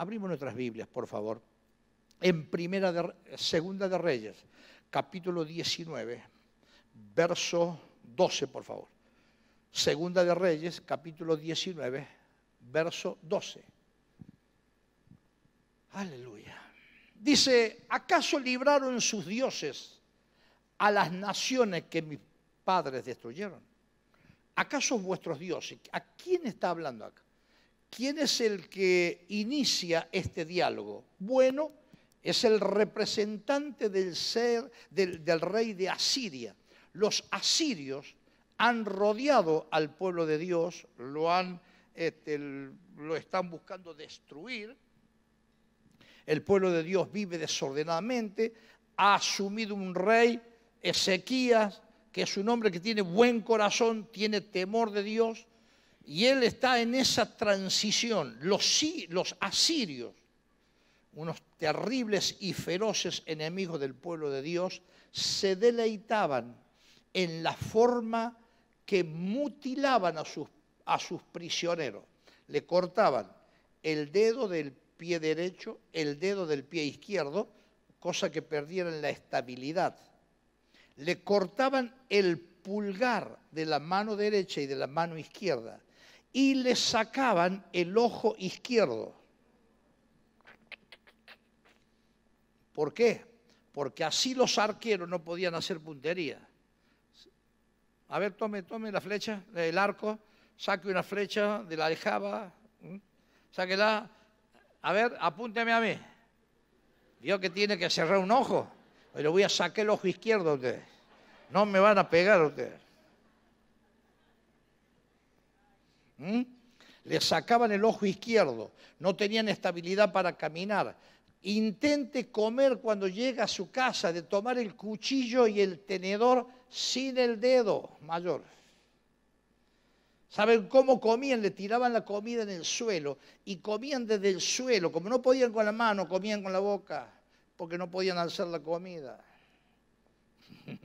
Abrimos nuestras Biblias, por favor. En primera de, Segunda de Reyes, capítulo 19, verso 12, por favor. Segunda de Reyes, capítulo 19, verso 12. Aleluya. Dice, ¿acaso libraron sus dioses a las naciones que mis padres destruyeron? ¿Acaso vuestros dioses? ¿A quién está hablando acá? ¿Quién es el que inicia este diálogo? Bueno, es el representante del ser del, rey de Asiria. Los asirios han rodeado al pueblo de Dios, lo han este, lo están buscando destruir. El pueblo de Dios vive desordenadamente, ha asumido un rey, Ezequías, que es un hombre que tiene buen corazón, tiene temor de Dios, y él está en esa transición. Los, los asirios, unos terribles y feroces enemigos del pueblo de Dios, se deleitaban en la forma que mutilaban a sus, a sus prisioneros. Le cortaban el dedo del pie derecho, el dedo del pie izquierdo, cosa que perdieran la estabilidad. Le cortaban el pulgar de la mano derecha y de la mano izquierda y le sacaban el ojo izquierdo. ¿Por qué? Porque así los arqueros no podían hacer puntería. A ver, tome, tome la flecha, el arco, saque una flecha de la aljaba, sáquela, a ver, apúnteme a mí. Vio que tiene que cerrar un ojo. pero voy a sacar el ojo izquierdo a No me van a pegar a ustedes. les ¿Mm? Le sacaban el ojo izquierdo, no tenían estabilidad para caminar. Intente comer cuando llega a su casa de tomar el cuchillo y el tenedor sin el dedo mayor. ¿Saben cómo comían? Le tiraban la comida en el suelo y comían desde el suelo. Como no podían con la mano, comían con la boca, porque no podían alzar la comida.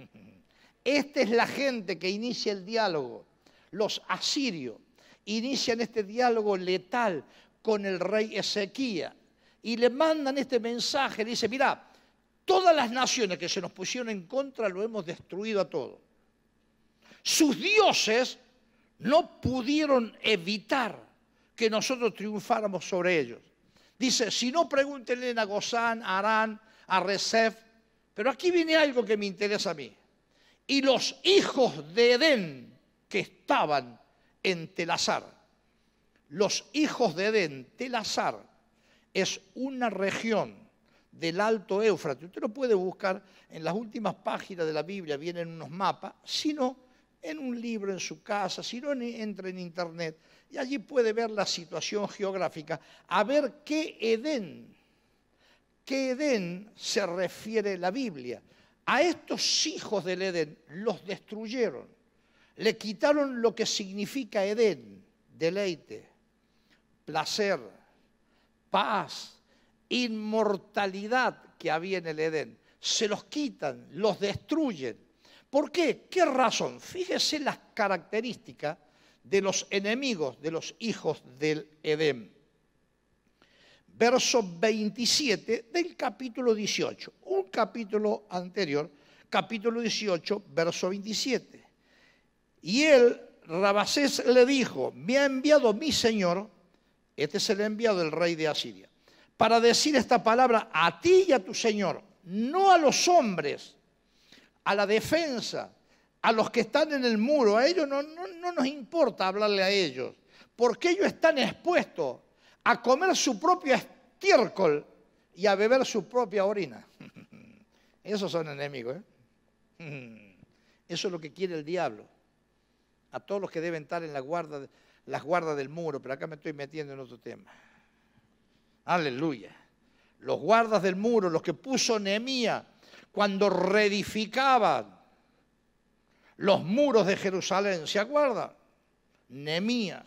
Esta es la gente que inicia el diálogo, los asirios inician este diálogo letal con el rey Ezequía y le mandan este mensaje, le dice, mirá, todas las naciones que se nos pusieron en contra lo hemos destruido a todos. Sus dioses no pudieron evitar que nosotros triunfáramos sobre ellos. Dice, si no, pregúntenle a Gozán, a Arán, a Rezef, pero aquí viene algo que me interesa a mí. Y los hijos de Edén que estaban en Telazar, Los hijos de Edén, Telazar, es una región del Alto Éufrates. Usted lo puede buscar en las últimas páginas de la Biblia, vienen unos mapas, sino en un libro en su casa, si no entra en internet, y allí puede ver la situación geográfica, a ver qué Edén, qué Edén se refiere la Biblia. A estos hijos del Edén los destruyeron. Le quitaron lo que significa Edén, deleite, placer, paz, inmortalidad que había en el Edén. Se los quitan, los destruyen. ¿Por qué? ¿Qué razón? Fíjese las características de los enemigos de los hijos del Edén. Verso 27 del capítulo 18, un capítulo anterior, capítulo 18, verso 27. Y él, Rabasés, le dijo, me ha enviado mi señor, este es el enviado del rey de Asiria, para decir esta palabra a ti y a tu señor, no a los hombres, a la defensa, a los que están en el muro, a ellos no, nos importa hablarle a ellos, porque ellos están expuestos a comer su propio estiércol y a beber su propia orina. Esos son enemigos. ¿eh? Eso es lo que quiere el diablo a todos los que deben estar en la guarda, las guardas del muro, pero acá me estoy metiendo en otro tema. Aleluya. Los guardas del muro, los que puso Nehemías cuando reedificaban los muros de Jerusalén, ¿se acuerdan? Nemías.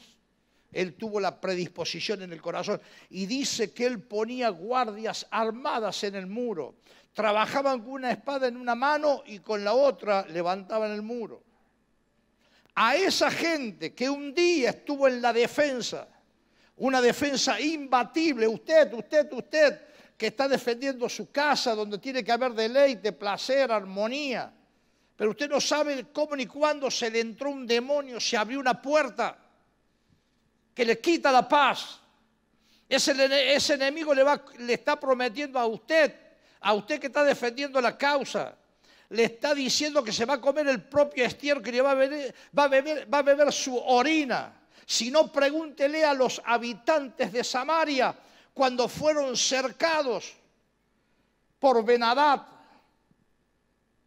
Él tuvo la predisposición en el corazón y dice que él ponía guardias armadas en el muro. Trabajaban con una espada en una mano y con la otra levantaban el muro a esa gente que un día estuvo en la defensa, una defensa imbatible, usted, usted, usted, que está defendiendo su casa donde tiene que haber deleite, placer, armonía, pero usted no sabe cómo ni cuándo se le entró un demonio, se abrió una puerta que le quita la paz. Ese, enemigo le, va, le está prometiendo a usted, a usted que está defendiendo la causa, le está diciendo que se va a comer el propio estiércol y va a, beber, va a beber, su orina. Si no, pregúntele a los habitantes de Samaria cuando fueron cercados por Benadad,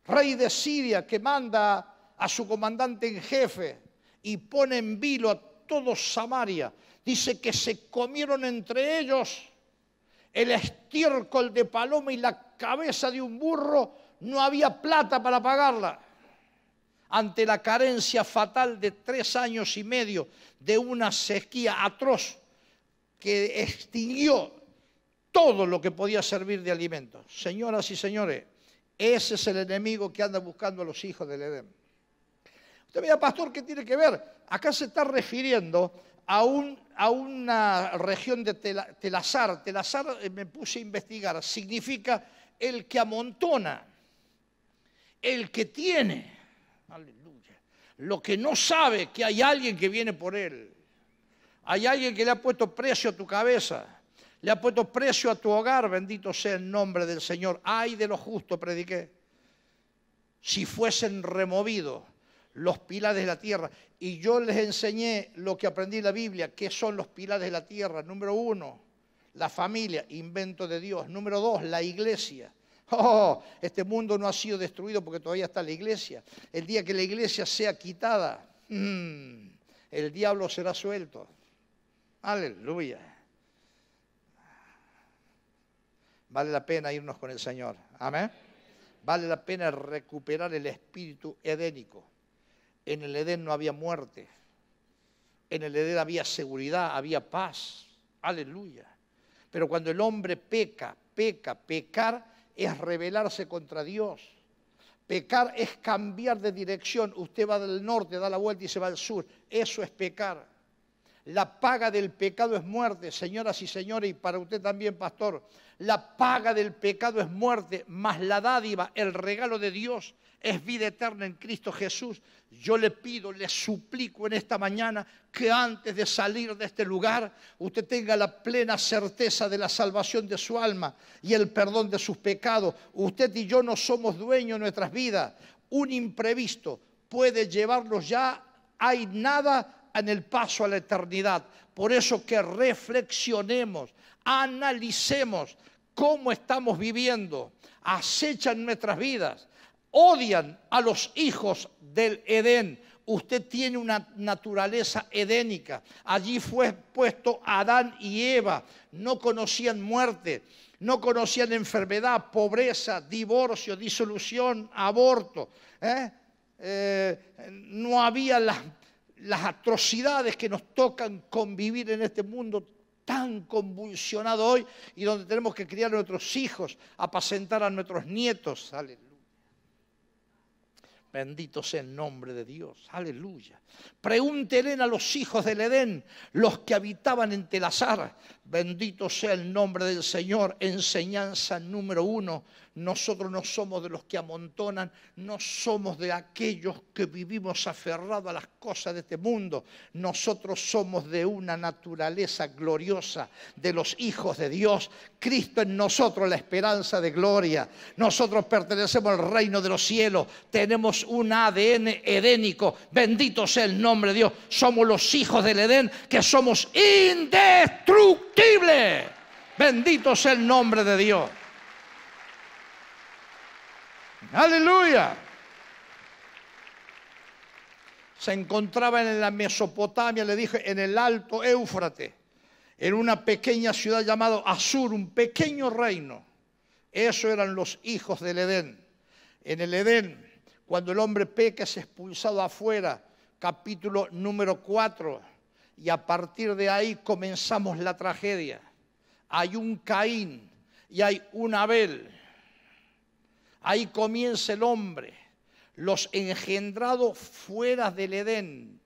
rey de Siria, que manda a su comandante en jefe y pone en vilo a todo Samaria. Dice que se comieron entre ellos el estiércol de paloma y la cabeza de un burro no había plata para pagarla. Ante la carencia fatal de tres años y medio de una sequía atroz que extinguió todo lo que podía servir de alimento. Señoras y señores, ese es el enemigo que anda buscando a los hijos del Edén. Usted mira, pastor, ¿qué tiene que ver? Acá se está refiriendo a, a una región de Telazar. Telazar, eh, me puse a investigar, significa el que amontona el que tiene, aleluya, lo que no sabe que hay alguien que viene por él, hay alguien que le ha puesto precio a tu cabeza, le ha puesto precio a tu hogar, bendito sea el nombre del Señor. Ay de lo justo, prediqué. Si fuesen removidos los pilares de la tierra, y yo les enseñé lo que aprendí en la Biblia, que son los pilares de la tierra. Número uno, la familia, invento de Dios. Número dos, la iglesia. Oh, este mundo no ha sido destruido porque todavía está la iglesia. El día que la iglesia sea quitada, mm, el diablo será suelto. Aleluya. Vale la pena irnos con el Señor. Amén. Vale la pena recuperar el espíritu edénico. En el Edén no había muerte. En el Edén había seguridad, había paz. Aleluya. Pero cuando el hombre peca, peca, pecar es rebelarse contra Dios. Pecar es cambiar de dirección. Usted va del norte, da la vuelta y se va al sur. Eso es pecar. La paga del pecado es muerte, señoras y señores, y para usted también, pastor. La paga del pecado es muerte, más la dádiva, el regalo de Dios es vida eterna en Cristo Jesús. Yo le pido, le suplico en esta mañana que antes de salir de este lugar usted tenga la plena certeza de la salvación de su alma y el perdón de sus pecados. Usted y yo no somos dueños de nuestras vidas. Un imprevisto puede llevarnos ya, hay nada en el paso a la eternidad. Por eso que reflexionemos, analicemos cómo estamos viviendo, acechan nuestras vidas, odian a los hijos del Edén. Usted tiene una naturaleza edénica. Allí fue puesto Adán y Eva. No conocían muerte, no conocían enfermedad, pobreza, divorcio, disolución, aborto. ¿eh? Eh, no había las, las atrocidades que nos tocan convivir en este mundo tan convulsionado hoy y donde tenemos que criar a nuestros hijos, apacentar a nuestros nietos. Bendito sea el nombre de Dios. Aleluya. Pregúntenle a los hijos del Edén, los que habitaban en Telazar. Bendito sea el nombre del Señor. Enseñanza número uno. Nosotros no somos de los que amontonan, no somos de aquellos que vivimos aferrados a las cosas de este mundo. Nosotros somos de una naturaleza gloriosa, de los hijos de Dios. Cristo en nosotros la esperanza de gloria. Nosotros pertenecemos al reino de los cielos. Tenemos un ADN edénico. Bendito sea el nombre de Dios. Somos los hijos del Edén que somos indestructibles. Bendito sea el nombre de Dios. Aleluya. Se encontraba en la Mesopotamia, le dije, en el Alto Éufrates, en una pequeña ciudad llamada Asur, un pequeño reino. Eso eran los hijos del Edén. En el Edén, cuando el hombre peca, es expulsado afuera, capítulo número 4. Y a partir de ahí comenzamos la tragedia. Hay un Caín y hay un Abel Ahí comienza el hombre, los engendrados fuera del Edén.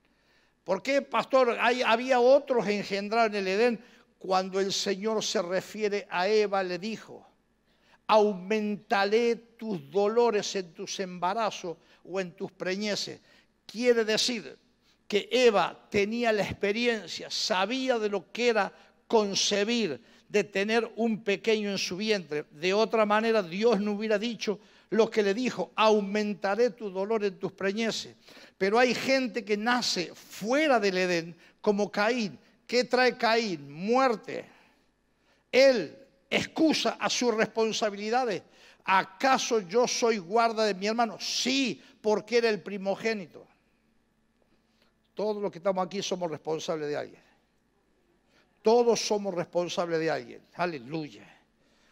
¿Por qué, pastor? había otros engendrados en el Edén. Cuando el Señor se refiere a Eva, le dijo, aumentaré tus dolores en tus embarazos o en tus preñeces. Quiere decir que Eva tenía la experiencia, sabía de lo que era concebir, de tener un pequeño en su vientre. De otra manera, Dios no hubiera dicho lo que le dijo, aumentaré tu dolor en tus preñeces. Pero hay gente que nace fuera del Edén, como Caín. ¿Qué trae Caín? Muerte. Él excusa a sus responsabilidades. ¿Acaso yo soy guarda de mi hermano? Sí, porque era el primogénito. Todos los que estamos aquí somos responsables de alguien. Todos somos responsables de alguien. Aleluya.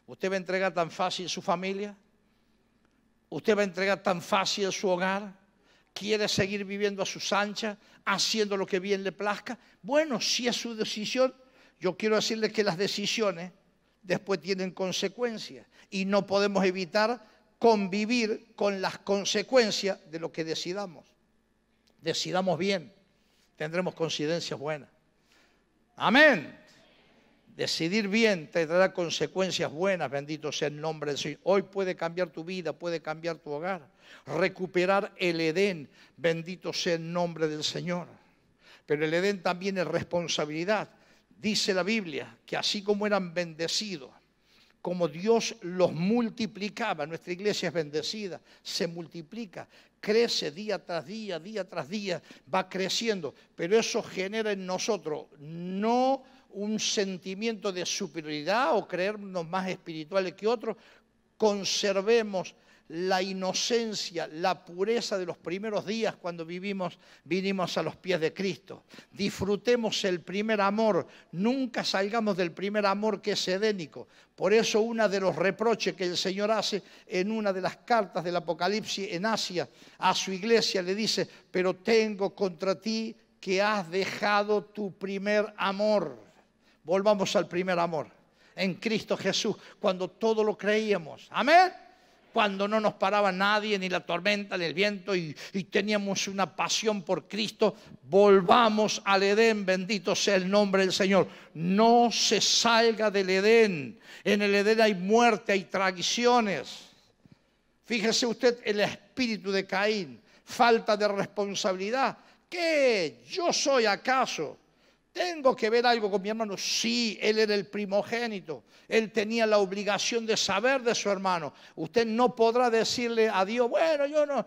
¿Usted va a entregar tan fácil su familia? ¿Usted va a entregar tan fácil su hogar? ¿Quiere seguir viviendo a sus anchas, haciendo lo que bien le plazca? Bueno, si es su decisión, yo quiero decirle que las decisiones después tienen consecuencias y no podemos evitar convivir con las consecuencias de lo que decidamos. Decidamos bien, tendremos coincidencias buenas. Amén. Decidir bien te dará consecuencias buenas, bendito sea el nombre del Señor. Hoy puede cambiar tu vida, puede cambiar tu hogar, recuperar el Edén, bendito sea el nombre del Señor. Pero el Edén también es responsabilidad. Dice la Biblia que así como eran bendecidos, como Dios los multiplicaba, nuestra iglesia es bendecida, se multiplica, crece día tras día, día tras día, va creciendo, pero eso genera en nosotros no un sentimiento de superioridad o creernos más espirituales que otros, conservemos la inocencia, la pureza de los primeros días cuando vivimos, vinimos a los pies de Cristo. Disfrutemos el primer amor, nunca salgamos del primer amor que es edénico. Por eso una de los reproches que el Señor hace en una de las cartas del Apocalipsis en Asia a su iglesia le dice, pero tengo contra ti que has dejado tu primer amor. Volvamos al primer amor, en Cristo Jesús, cuando todo lo creíamos. Amén. Cuando no nos paraba nadie, ni la tormenta, ni el viento, y, teníamos una pasión por Cristo, volvamos al Edén, bendito sea el nombre del Señor. No se salga del Edén. En el Edén hay muerte, hay traiciones. Fíjese usted el espíritu de Caín, falta de responsabilidad. ¿Qué? ¿Yo soy acaso? ¿Tengo que ver algo con mi hermano? Sí, él era el primogénito. Él tenía la obligación de saber de su hermano. Usted no podrá decirle a Dios, bueno, yo no,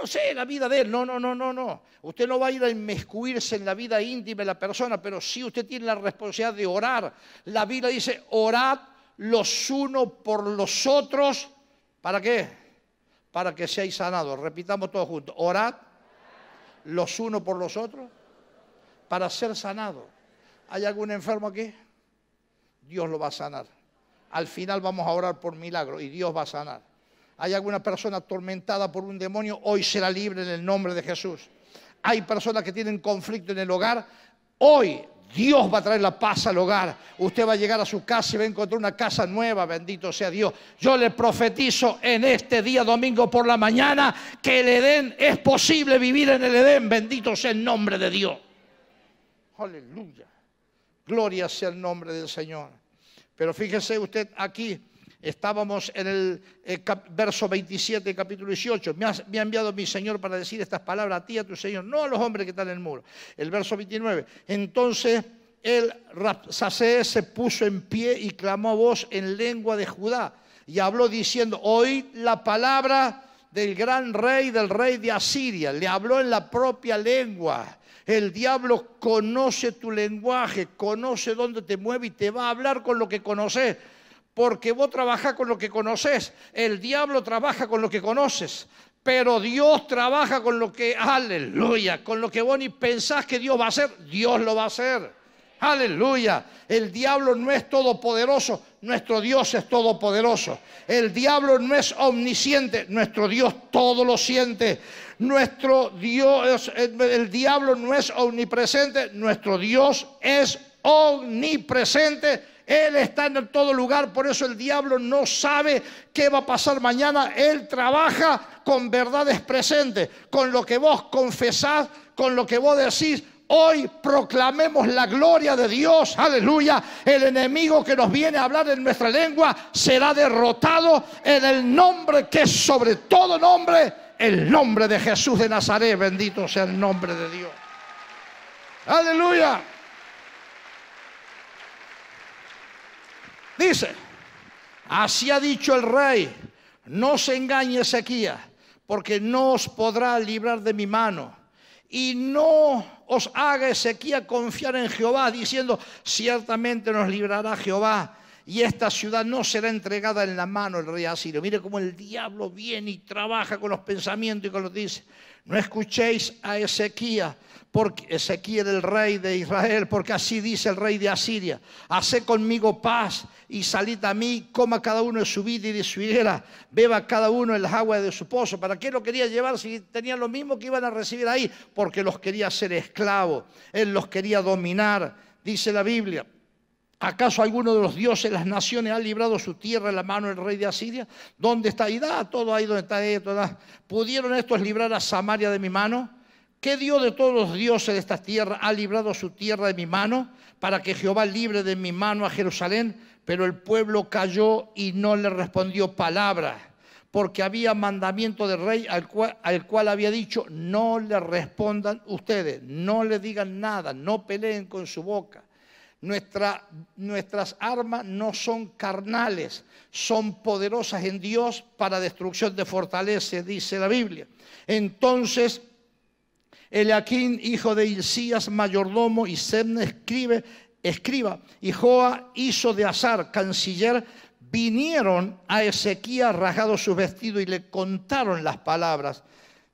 no, sé la vida de él. No, no, no, no, no. Usted no va a ir a inmiscuirse en la vida íntima de la persona, pero sí usted tiene la responsabilidad de orar. La Biblia dice, orad los unos por los otros. ¿Para qué? Para que seáis sanados. Repitamos todos juntos. Orad los unos por los otros para ser sanado. ¿Hay algún enfermo aquí? Dios lo va a sanar. Al final vamos a orar por milagro y Dios va a sanar. ¿Hay alguna persona atormentada por un demonio? Hoy será libre en el nombre de Jesús. Hay personas que tienen conflicto en el hogar. Hoy Dios va a traer la paz al hogar. Usted va a llegar a su casa y va a encontrar una casa nueva, bendito sea Dios. Yo le profetizo en este día domingo por la mañana que el Edén es posible vivir en el Edén, bendito sea el nombre de Dios. Aleluya. Gloria sea el nombre del Señor. Pero fíjese usted aquí, estábamos en el eh, verso 27, capítulo 18. Me, ha enviado mi Señor para decir estas palabras a ti, a tu Señor, no a los hombres que están en el muro. El verso 29. Entonces el Rapsacé se puso en pie y clamó a voz en lengua de Judá y habló diciendo, oíd la palabra del gran rey, del rey de Asiria. Le habló en la propia lengua el diablo conoce tu lenguaje, conoce dónde te mueve y te va a hablar con lo que conoces. Porque vos trabajás con lo que conoces, el diablo trabaja con lo que conoces, pero Dios trabaja con lo que, aleluya, con lo que vos ni pensás que Dios va a hacer, Dios lo va a hacer. Aleluya. El diablo no es todopoderoso, nuestro Dios es todopoderoso. El diablo no es omnisciente, nuestro Dios todo lo siente. Nuestro Dios, el, diablo no es omnipresente, nuestro Dios es omnipresente. Él está en todo lugar, por eso el diablo no sabe qué va a pasar mañana. Él trabaja con verdades presentes, con lo que vos confesás, con lo que vos decís, Hoy proclamemos la gloria de Dios, aleluya. El enemigo que nos viene a hablar en nuestra lengua será derrotado en el nombre que es sobre todo nombre, el nombre de Jesús de Nazaret, bendito sea el nombre de Dios. Aleluya. Dice, así ha dicho el rey, no se engañe Ezequías, porque no os podrá librar de mi mano. Y no os haga Ezequías confiar en Jehová, diciendo, ciertamente nos librará Jehová y esta ciudad no será entregada en la mano del rey asirio. Mire cómo el diablo viene y trabaja con los pensamientos y con los dice. No escuchéis a Ezequiel, porque Ezequiel el rey de Israel, porque así dice el rey de Asiria, haced conmigo paz y salid a mí, coma cada uno de su vida y de su higuera, beba cada uno las agua de su pozo. ¿Para qué lo quería llevar si tenían lo mismo que iban a recibir ahí? Porque los quería ser esclavos, él los quería dominar, dice la Biblia. ¿Acaso alguno de los dioses de las naciones ha librado su tierra en la mano del rey de Asiria? ¿Dónde está Idá? Todo ahí donde está esto. Eh, ¿Pudieron estos librar a Samaria de mi mano? ¿Qué dios de todos los dioses de esta tierra ha librado su tierra de mi mano para que Jehová libre de mi mano a Jerusalén? Pero el pueblo cayó y no le respondió palabra, porque había mandamiento del rey al cual había dicho, no le respondan ustedes, no le digan nada, no peleen con su boca nuestras armas no son carnales, son poderosas en Dios para destrucción de fortalezas, dice la Biblia. Entonces, Eliaquín, hijo de Isías, mayordomo, y Semne, escribe, escriba, y Joa, hizo de Azar, canciller, vinieron a Ezequías rasgado su vestido y le contaron las palabras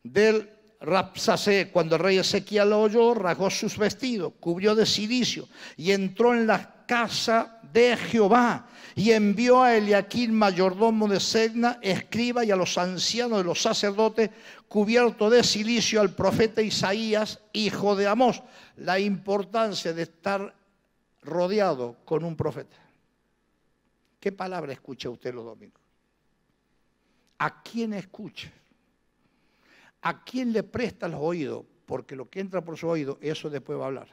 del Rapsacé, cuando el rey Ezequiel lo oyó, rasgó sus vestidos, cubrió de silicio y entró en la casa de Jehová y envió a Eliaquín, mayordomo de Segna, escriba y a los ancianos de los sacerdotes, cubierto de silicio al profeta Isaías, hijo de Amós. La importancia de estar rodeado con un profeta. ¿Qué palabra escucha usted los domingos? ¿A quién escucha? ¿A quién le presta los oídos? Porque lo que entra por su oído, eso después va a hablar.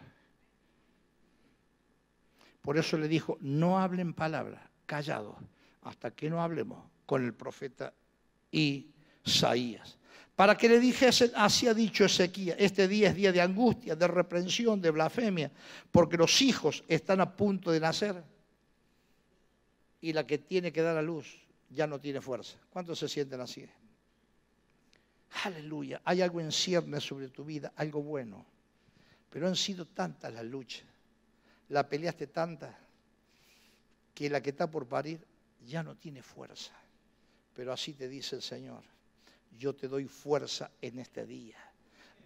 Por eso le dijo, no hablen palabras, callados, hasta que no hablemos con el profeta Isaías. Para que le dijesen, así ha dicho Ezequiel, este día es día de angustia, de reprensión, de blasfemia, porque los hijos están a punto de nacer y la que tiene que dar a luz ya no tiene fuerza. ¿Cuántos se sienten así? Aleluya, hay algo en sobre tu vida, algo bueno. Pero han sido tantas las luchas, la peleaste tantas, que la que está por parir ya no tiene fuerza. Pero así te dice el Señor, yo te doy fuerza en este día.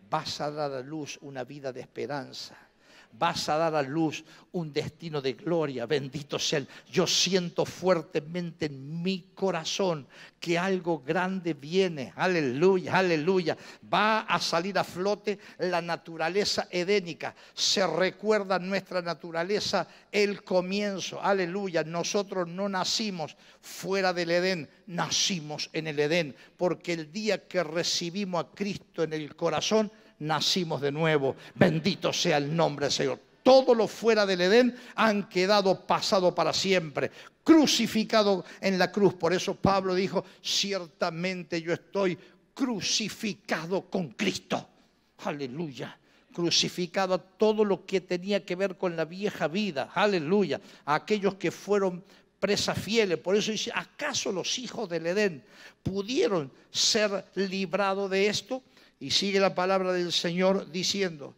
Vas a dar a luz una vida de esperanza vas a dar a luz un destino de gloria, bendito sea Yo siento fuertemente en mi corazón que algo grande viene, aleluya, aleluya. Va a salir a flote la naturaleza edénica, se recuerda nuestra naturaleza, el comienzo, aleluya. Nosotros no nacimos fuera del Edén, nacimos en el Edén, porque el día que recibimos a Cristo en el corazón, nacimos de nuevo. Bendito sea el nombre del Señor. Todo lo fuera del Edén han quedado pasado para siempre, crucificado en la cruz. Por eso Pablo dijo, ciertamente yo estoy crucificado con Cristo. Aleluya crucificado a todo lo que tenía que ver con la vieja vida, aleluya, a aquellos que fueron presa fieles. Por eso dice, ¿acaso los hijos del Edén pudieron ser librados de esto? Y sigue la palabra del Señor diciendo,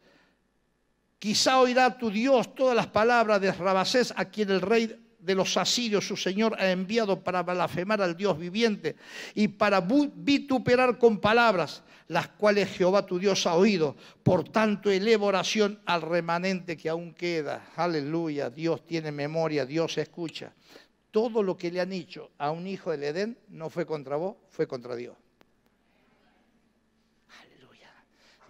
quizá oirá tu Dios todas las palabras de Rabasés a quien el rey de los asirios, su Señor, ha enviado para blasfemar al Dios viviente y para vituperar con palabras las cuales Jehová tu Dios ha oído. Por tanto, eleva oración al remanente que aún queda. Aleluya, Dios tiene memoria, Dios escucha. Todo lo que le han hecho a un hijo del Edén no fue contra vos, fue contra Dios.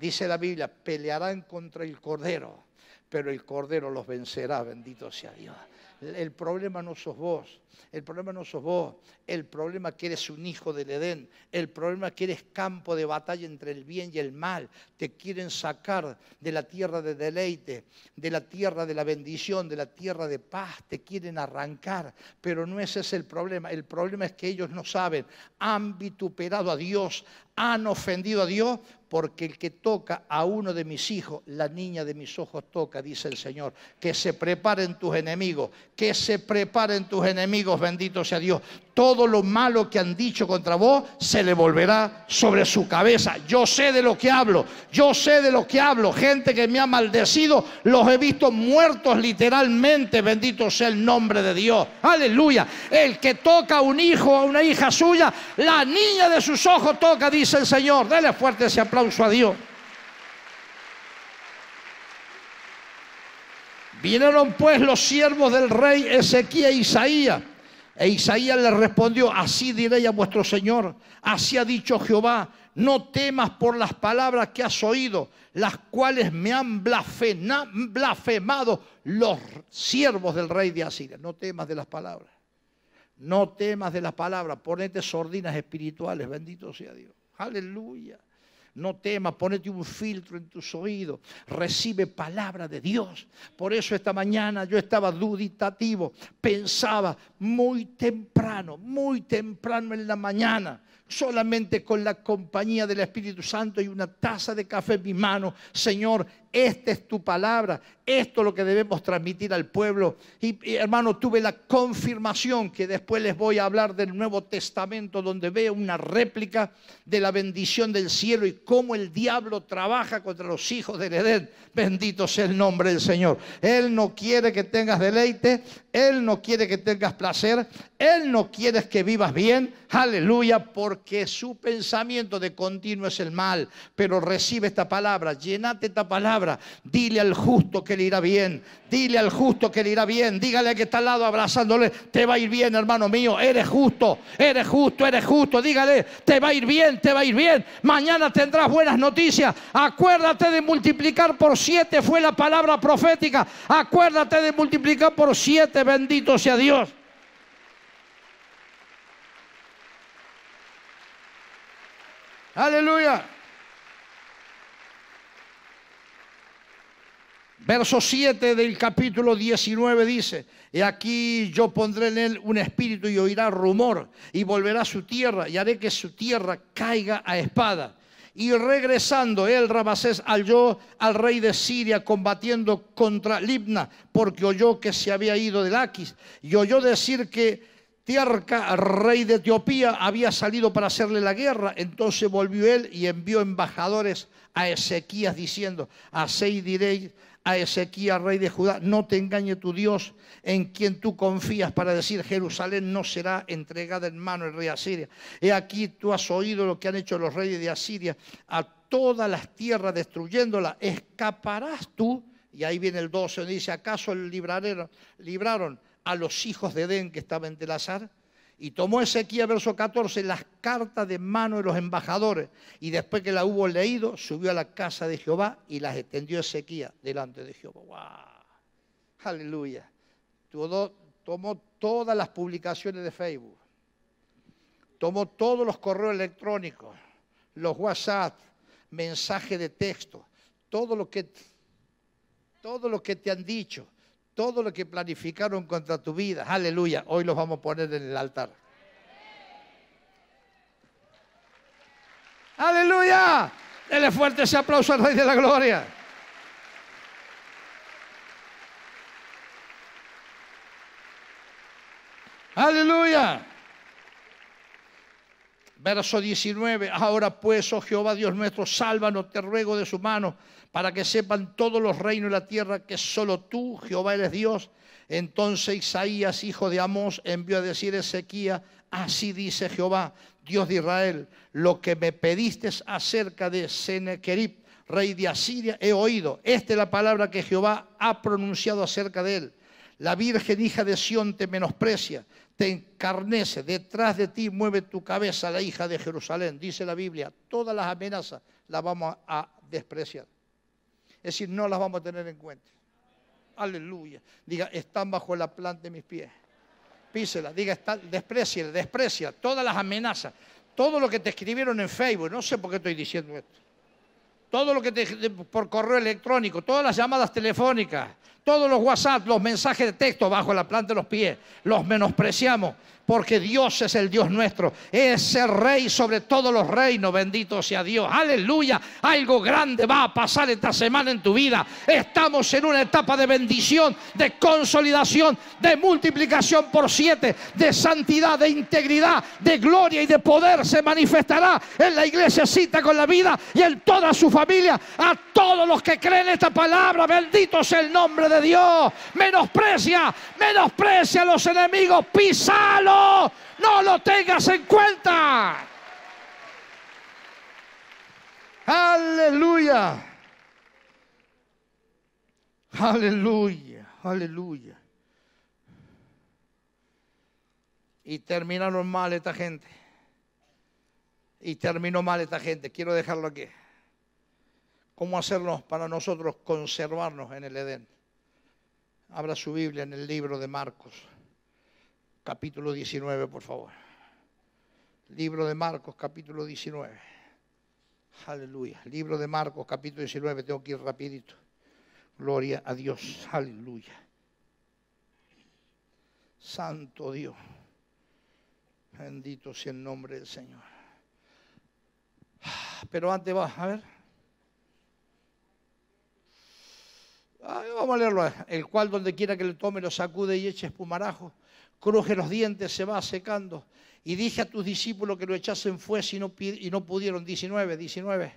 Dice la Biblia, pelearán contra el Cordero, pero el Cordero los vencerá, bendito sea Dios. El problema no sos vos, el problema no sos vos, el problema que eres un hijo del Edén, el problema que eres campo de batalla entre el bien y el mal. Te quieren sacar de la tierra de deleite, de la tierra de la bendición, de la tierra de paz, te quieren arrancar, pero no ese es el problema. El problema es que ellos no saben, han vituperado a Dios, han ofendido a Dios porque el que toca a uno de mis hijos, la niña de mis ojos toca, dice el Señor. Que se preparen tus enemigos, que se preparen tus enemigos, bendito sea Dios. Todo lo malo que han dicho contra vos se le volverá sobre su cabeza. Yo sé de lo que hablo, yo sé de lo que hablo. Gente que me ha maldecido, los he visto muertos literalmente, bendito sea el nombre de Dios. Aleluya. El que toca a un hijo o a una hija suya, la niña de sus ojos toca, dice el Señor. Dale fuerte ese aplauso a Dios. Vinieron pues los siervos del rey Ezequiel e Isaías. E Isaías le respondió, así diré a vuestro Señor, así ha dicho Jehová, no temas por las palabras que has oído, las cuales me han blasfemado los siervos del rey de Asiria. No temas de las palabras, no temas de las palabras, ponete sordinas espirituales, bendito sea Dios. Aleluya. No temas, ponete un filtro en tus oídos, recibe palabra de Dios. Por eso esta mañana yo estaba duditativo, pensaba muy temprano, muy temprano en la mañana, solamente con la compañía del Espíritu Santo y una taza de café en mi mano, Señor, esta es tu palabra, esto es lo que debemos transmitir al pueblo. Y, hermano, tuve la confirmación que después les voy a hablar del Nuevo Testamento, donde veo una réplica de la bendición del cielo y cómo el diablo trabaja contra los hijos de Edén. Bendito sea el nombre del Señor. Él no quiere que tengas deleite, Él no quiere que tengas placer, Él no quiere que vivas bien, aleluya, porque su pensamiento de continuo es el mal. Pero recibe esta palabra, llenate esta palabra Dile al justo que le irá bien. Dile al justo que le irá bien. Dígale que está al lado abrazándole. Te va a ir bien, hermano mío. Eres justo, eres justo, eres justo. Dígale, te va a ir bien, te va a ir bien. Mañana tendrás buenas noticias. Acuérdate de multiplicar por siete. Fue la palabra profética. Acuérdate de multiplicar por siete. Bendito sea Dios. Aleluya. Verso 7 del capítulo 19 dice, y aquí yo pondré en él un espíritu y oirá rumor y volverá a su tierra y haré que su tierra caiga a espada. Y regresando él, Ramasés halló al rey de Siria combatiendo contra Libna porque oyó que se había ido de Laquis y oyó decir que Tiarca, rey de Etiopía, había salido para hacerle la guerra. Entonces volvió él y envió embajadores a Ezequías diciendo, así diréis a Ezequiel, rey de Judá, no te engañe tu Dios en quien tú confías para decir, Jerusalén no será entregada en mano el rey de Asiria. He aquí, tú has oído lo que han hecho los reyes de Asiria a todas las tierras destruyéndola. Escaparás tú, y ahí viene el 12, dice, ¿acaso libraron a los hijos de Edén que estaban en Telazar? Y tomó Ezequiel, verso 14, las cartas de mano de los embajadores. Y después que las hubo leído, subió a la casa de Jehová y las extendió Ezequiel delante de Jehová. ¡Wow! Aleluya. tomó todas las publicaciones de Facebook. Tomó todos los correos electrónicos, los WhatsApp, mensajes de texto, todo lo que, todo lo que te han dicho todo lo que planificaron contra tu vida, aleluya, hoy los vamos a poner en el altar. Aleluya. Dele fuerte ese aplauso al Rey de la Gloria. Aleluya. Verso 19, ahora pues, oh Jehová Dios nuestro, sálvanos, te ruego de su mano, para que sepan todos los reinos de la tierra que solo tú, Jehová, eres Dios. Entonces Isaías, hijo de Amós, envió a decir a Ezequía, así dice Jehová, Dios de Israel, lo que me pediste acerca de Senequerib, rey de Asiria, he oído. Esta es la palabra que Jehová ha pronunciado acerca de él. La virgen hija de Sión te menosprecia, te encarnece, detrás de ti mueve tu cabeza la hija de Jerusalén, dice la Biblia, todas las amenazas las vamos a despreciar. Es decir, no las vamos a tener en cuenta. Aleluya. Diga, están bajo la planta de mis pies. Písela, diga, está, desprecia, desprecia todas las amenazas, todo lo que te escribieron en Facebook, no sé por qué estoy diciendo esto. Todo lo que te por correo electrónico, todas las llamadas telefónicas, todos los WhatsApp, los mensajes de texto bajo la planta de los pies, los menospreciamos porque Dios es el Dios nuestro, es el rey sobre todos los reinos, bendito sea Dios. Aleluya, algo grande va a pasar esta semana en tu vida. Estamos en una etapa de bendición, de consolidación, de multiplicación por siete, de santidad, de integridad, de gloria y de poder se manifestará en la iglesia cita con la vida y en toda su familia, a todos los que creen esta palabra, bendito sea el nombre de de Dios. Menosprecia, menosprecia a los enemigos. Písalo, no lo tengas en cuenta. Aleluya. Aleluya, aleluya. Y terminaron mal esta gente. Y terminó mal esta gente. Quiero dejarlo aquí. ¿Cómo hacernos para nosotros conservarnos en el Edén? abra su Biblia en el libro de Marcos, capítulo 19, por favor. Libro de Marcos, capítulo 19. Aleluya. Libro de Marcos, capítulo 19. Tengo que ir rapidito. Gloria a Dios. Aleluya. Santo Dios. Bendito sea el nombre del Señor. Ah, pero antes va, a ver. Vamos a leerlo. El cual donde quiera que le tome lo sacude y eche espumarajo. Cruje los dientes, se va secando. Y dije a tus discípulos que lo echasen fuese y no, y no pudieron. 19, 19.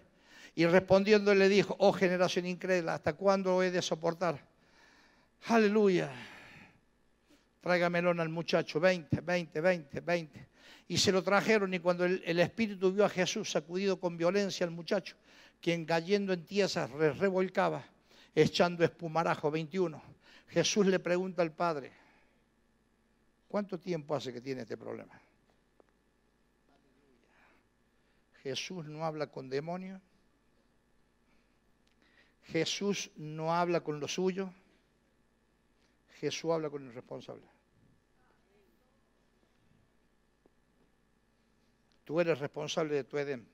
Y respondiendo le dijo, oh generación incrédula, ¿hasta cuándo he de soportar? Aleluya. Tráigamelo al muchacho. 20, 20, 20, 20. Y se lo trajeron y cuando el, espíritu vio a Jesús sacudido con violencia al muchacho, quien cayendo en tierras revolcaba echando espumarajo, 21. Jesús le pregunta al Padre, ¿cuánto tiempo hace que tiene este problema? Jesús no habla con demonios. Jesús no habla con lo suyo. Jesús habla con el responsable. Tú eres responsable de tu Edén.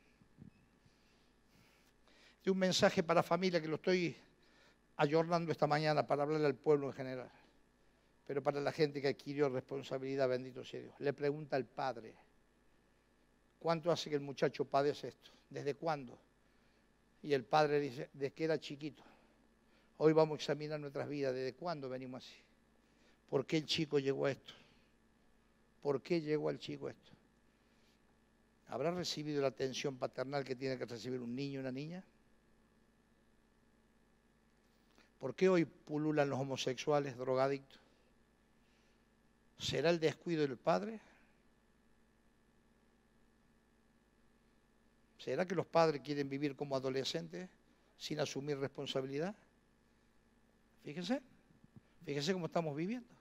De un mensaje para familia que lo estoy Ayornando esta mañana para hablarle al pueblo en general, pero para la gente que adquirió responsabilidad, bendito sea Dios. Le pregunta al padre, ¿cuánto hace que el muchacho padece esto? ¿Desde cuándo? Y el padre dice, desde que era chiquito. Hoy vamos a examinar nuestras vidas, desde cuándo venimos así. ¿Por qué el chico llegó a esto? ¿Por qué llegó al chico esto? ¿Habrá recibido la atención paternal que tiene que recibir un niño y una niña? ¿Por qué hoy pululan los homosexuales drogadictos? ¿Será el descuido del padre? ¿Será que los padres quieren vivir como adolescentes sin asumir responsabilidad? Fíjense, fíjense cómo estamos viviendo.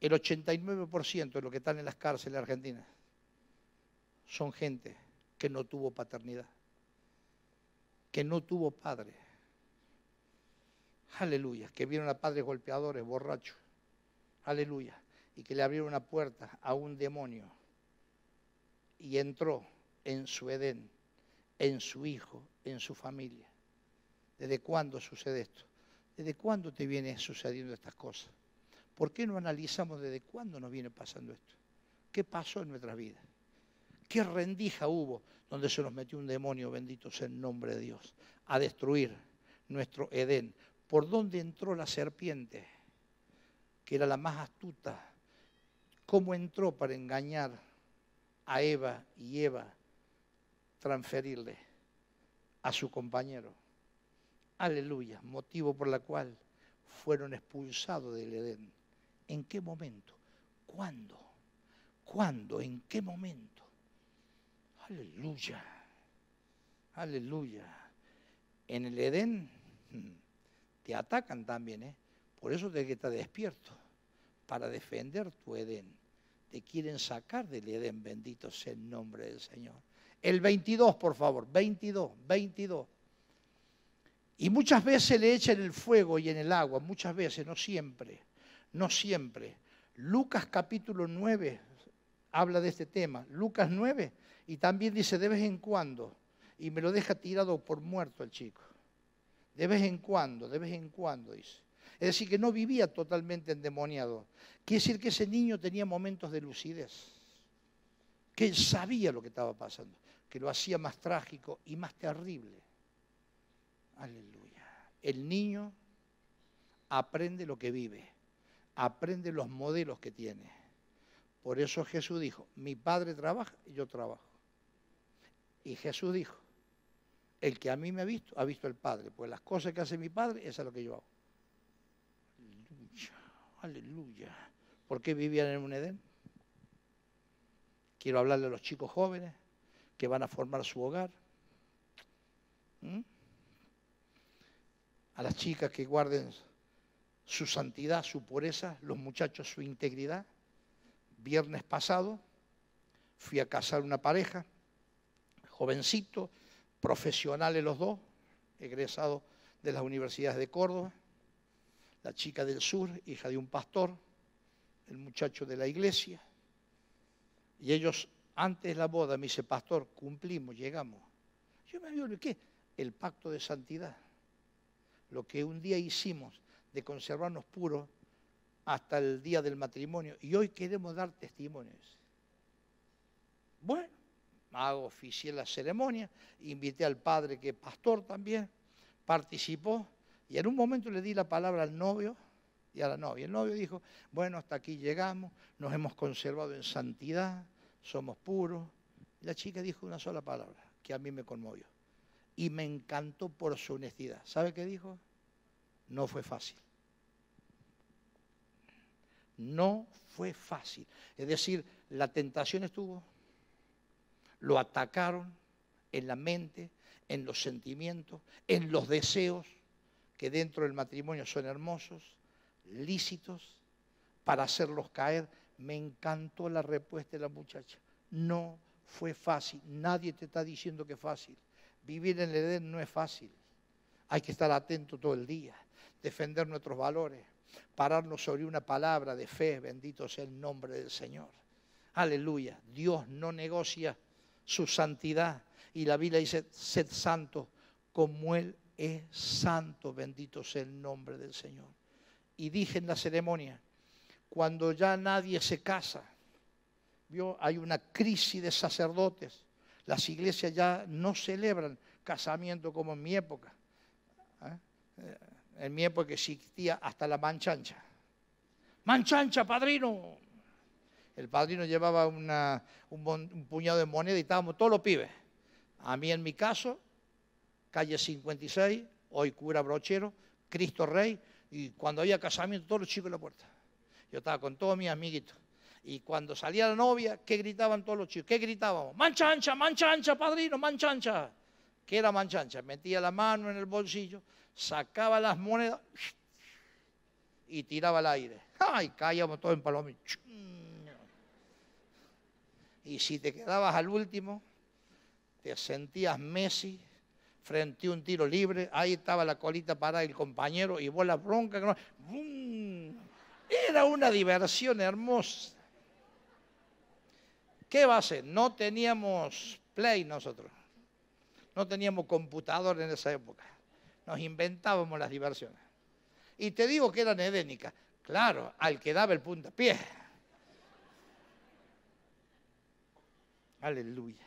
El 89% de los que están en las cárceles argentinas son gente que no tuvo paternidad, que no tuvo padre. Aleluya. Que vieron a padres golpeadores, borrachos. Aleluya. Y que le abrieron una puerta a un demonio. Y entró en su Edén, en su hijo, en su familia. ¿Desde cuándo sucede esto? ¿Desde cuándo te vienen sucediendo estas cosas? ¿Por qué no analizamos desde cuándo nos viene pasando esto? ¿Qué pasó en nuestras vidas? ¿Qué rendija hubo donde se nos metió un demonio, bendito sea el nombre de Dios, a destruir nuestro Edén, por dónde entró la serpiente, que era la más astuta, cómo entró para engañar a Eva y Eva transferirle a su compañero. Aleluya, motivo por la cual fueron expulsados del Edén. ¿En qué momento? ¿Cuándo? ¿Cuándo? ¿En qué momento? Aleluya, aleluya. En el Edén hmm, atacan también, ¿eh? Por eso te que estar despierto, para defender tu Edén. Te quieren sacar del Edén, bendito sea el nombre del Señor. El 22, por favor, 22, 22. Y muchas veces le echan el fuego y en el agua, muchas veces, no siempre, no siempre. Lucas capítulo 9 habla de este tema, Lucas 9, y también dice de vez en cuando, y me lo deja tirado por muerto el chico de vez en cuando, de vez en cuando, dice. Es decir, que no vivía totalmente endemoniado. Quiere decir que ese niño tenía momentos de lucidez, que él sabía lo que estaba pasando, que lo hacía más trágico y más terrible. Aleluya. El niño aprende lo que vive, aprende los modelos que tiene. Por eso Jesús dijo, mi padre trabaja y yo trabajo. Y Jesús dijo, el que a mí me ha visto, ha visto el Padre. Pues las cosas que hace mi Padre, es es lo que yo hago. Aleluya, aleluya. ¿Por qué vivían en un Edén? Quiero hablarle a los chicos jóvenes que van a formar su hogar. A las chicas que guarden su santidad, su pureza, los muchachos su integridad. Viernes pasado fui a casar una pareja, jovencito, profesionales los dos, egresados de las universidades de Córdoba, la chica del sur, hija de un pastor, el muchacho de la iglesia, y ellos antes de la boda me dice, pastor, cumplimos, llegamos. Yo me había ¿qué? El pacto de santidad, lo que un día hicimos de conservarnos puros hasta el día del matrimonio, y hoy queremos dar testimonios hago, oficial la ceremonia, invité al padre que es pastor también, participó y en un momento le di la palabra al novio y a la novia. El novio dijo, bueno, hasta aquí llegamos, nos hemos conservado en santidad, somos puros. La chica dijo una sola palabra que a mí me conmovió y me encantó por su honestidad. ¿Sabe qué dijo? No fue fácil. No fue fácil. Es decir, la tentación estuvo, lo atacaron en la mente, en los sentimientos, en los deseos, que dentro del matrimonio son hermosos, lícitos, para hacerlos caer. Me encantó la respuesta de la muchacha. No fue fácil. Nadie te está diciendo que es fácil. Vivir en el Edén no es fácil. Hay que estar atento todo el día, defender nuestros valores, pararnos sobre una palabra de fe, bendito sea el nombre del Señor. Aleluya, Dios no negocia su santidad. Y la Biblia dice, sed santo como Él es santo, bendito sea el nombre del Señor. Y dije en la ceremonia, cuando ya nadie se casa, ¿vio? hay una crisis de sacerdotes, las iglesias ya no celebran casamiento como en mi época. ¿ah? Eh, en mi época existía hasta la manchancha. Manchancha, padrino el padrino llevaba un, puñado de moneda y estábamos todos los pibes. A mí en mi caso, calle 56, hoy cura brochero, Cristo Rey, y cuando había casamiento todos los chicos en la puerta. Yo estaba con todos mis amiguitos. Y cuando salía la novia, ¿qué gritaban todos los chicos? ¿Qué gritábamos? ¡Manchancha, manchancha, padrino, manchancha! ¿Qué era manchancha? Metía la mano en el bolsillo, sacaba las monedas y tiraba al aire. ¡Ay! Caíamos todos en palomín. Y si te quedabas al último, te sentías Messi frente a un tiro libre, ahí estaba la colita para el compañero y vos bronca. Era una diversión hermosa. ¿Qué va a ser? No teníamos play nosotros. No teníamos computador en esa época. Nos inventábamos las diversiones. Y te digo que eran edénicas. Claro, al que daba el puntapié. Aleluya.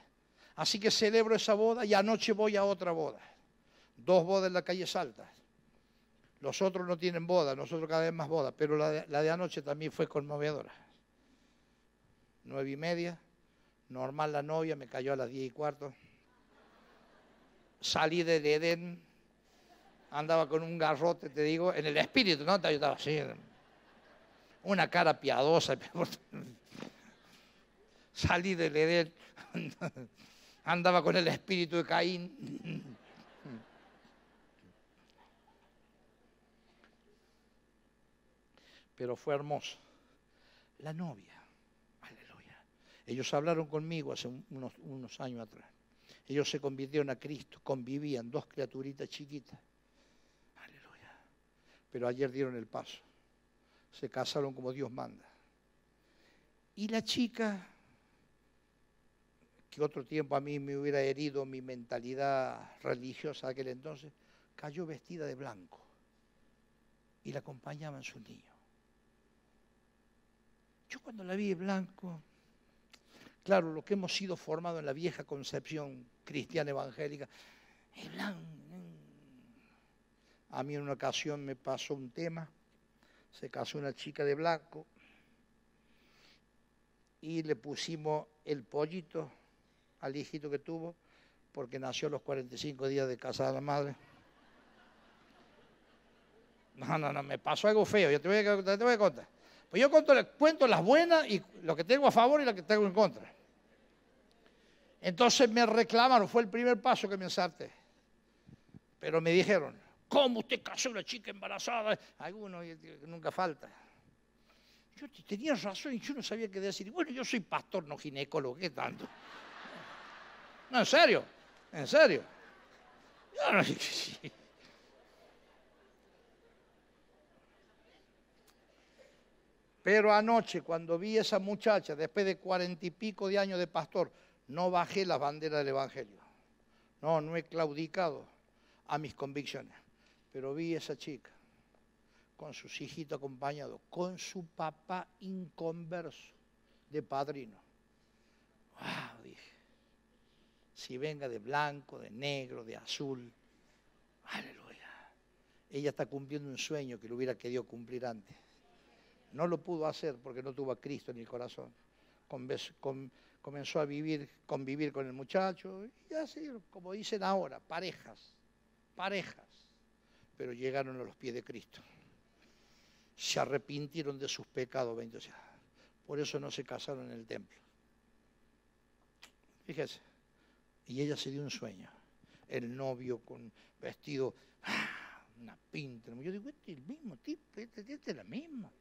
Así que celebro esa boda y anoche voy a otra boda. Dos bodas en la calle Salta. Los otros no tienen boda, nosotros cada vez más bodas, pero la de, anoche también fue conmovedora. Nueve y media, normal la novia, me cayó a las diez y cuarto. Salí de Edén, andaba con un garrote, te digo, en el espíritu, ¿no? te ayudaba, así, una cara piadosa. salí del Edén, andaba con el espíritu de Caín. Pero fue hermoso. La novia, aleluya. Ellos hablaron conmigo hace unos, unos años atrás. Ellos se convirtieron a Cristo, convivían, dos criaturitas chiquitas. Aleluya. Pero ayer dieron el paso. Se casaron como Dios manda. Y la chica que otro tiempo a mí me hubiera herido mi mentalidad religiosa de aquel entonces, cayó vestida de blanco y la acompañaban su niños. Yo cuando la vi de blanco, claro, lo que hemos sido formados en la vieja concepción cristiana evangélica, mm. A mí en una ocasión me pasó un tema, se casó una chica de blanco y le pusimos el pollito al hijito que tuvo, porque nació los 45 días de casada la madre. No, no, no, me pasó algo feo, yo te voy a, te voy a contar. Pues yo cuento, cuento las buenas y lo que tengo a favor y lo que tengo en contra. Entonces me reclamaron, fue el primer paso que me ensarté. Pero me dijeron, ¿cómo usted casó a una chica embarazada? que nunca falta. Yo tenía razón y yo no sabía qué decir. Bueno, yo soy pastor, no ginecólogo, ¿qué tanto? No, en serio, en serio. Pero anoche, cuando vi a esa muchacha, después de cuarenta y pico de años de pastor, no bajé las banderas del Evangelio. No, no he claudicado a mis convicciones. Pero vi a esa chica, con sus hijitos acompañados, con su papá inconverso de padrino. ¡Wow! Ah, dije si venga de blanco, de negro, de azul. Aleluya. Ella está cumpliendo un sueño que le hubiera querido cumplir antes. No lo pudo hacer porque no tuvo a Cristo en el corazón. comenzó a vivir, convivir con el muchacho y así, como dicen ahora, parejas, parejas. Pero llegaron a los pies de Cristo. Se arrepintieron de sus pecados, Por eso no se casaron en el templo. Fíjese. Y ella se dio un sueño. El novio con vestido, ah, una pinta. Yo digo, este es el mismo tipo, este, este es la misma.